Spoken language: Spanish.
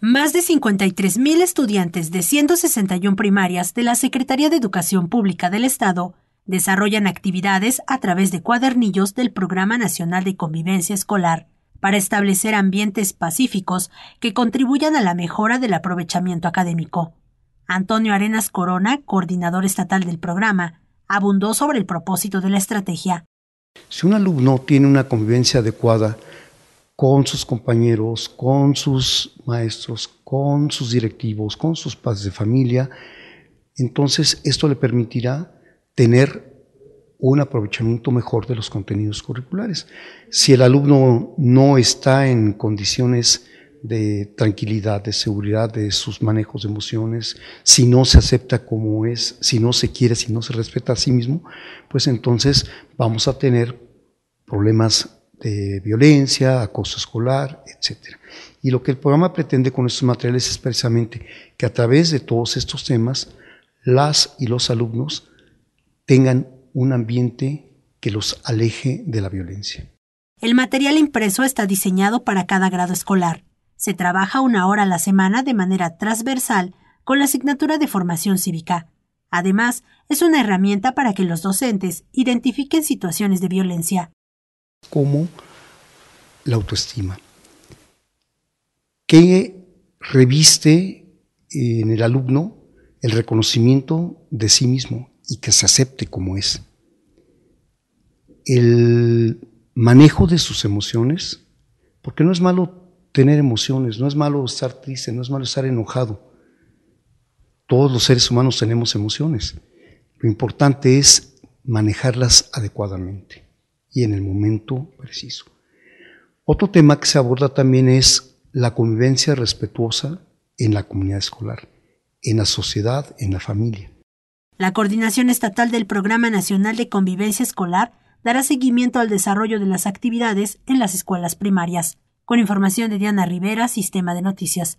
más de mil estudiantes de 161 primarias de la Secretaría de Educación Pública del Estado desarrollan actividades a través de cuadernillos del Programa Nacional de Convivencia Escolar para establecer ambientes pacíficos que contribuyan a la mejora del aprovechamiento académico. Antonio Arenas Corona, coordinador estatal del programa, abundó sobre el propósito de la estrategia. Si un alumno tiene una convivencia adecuada, con sus compañeros, con sus maestros, con sus directivos, con sus padres de familia. Entonces, esto le permitirá tener un aprovechamiento mejor de los contenidos curriculares. Si el alumno no está en condiciones de tranquilidad, de seguridad, de sus manejos de emociones, si no se acepta como es, si no se quiere, si no se respeta a sí mismo, pues entonces vamos a tener problemas de violencia, acoso escolar, etc. Y lo que el programa pretende con estos materiales es precisamente que a través de todos estos temas, las y los alumnos tengan un ambiente que los aleje de la violencia. El material impreso está diseñado para cada grado escolar. Se trabaja una hora a la semana de manera transversal con la asignatura de formación cívica. Además, es una herramienta para que los docentes identifiquen situaciones de violencia, como la autoestima, que reviste en el alumno el reconocimiento de sí mismo y que se acepte como es. El manejo de sus emociones, porque no es malo tener emociones, no es malo estar triste, no es malo estar enojado. Todos los seres humanos tenemos emociones. Lo importante es manejarlas adecuadamente y en el momento preciso. Otro tema que se aborda también es la convivencia respetuosa en la comunidad escolar, en la sociedad, en la familia. La Coordinación Estatal del Programa Nacional de Convivencia Escolar dará seguimiento al desarrollo de las actividades en las escuelas primarias. Con información de Diana Rivera, Sistema de Noticias.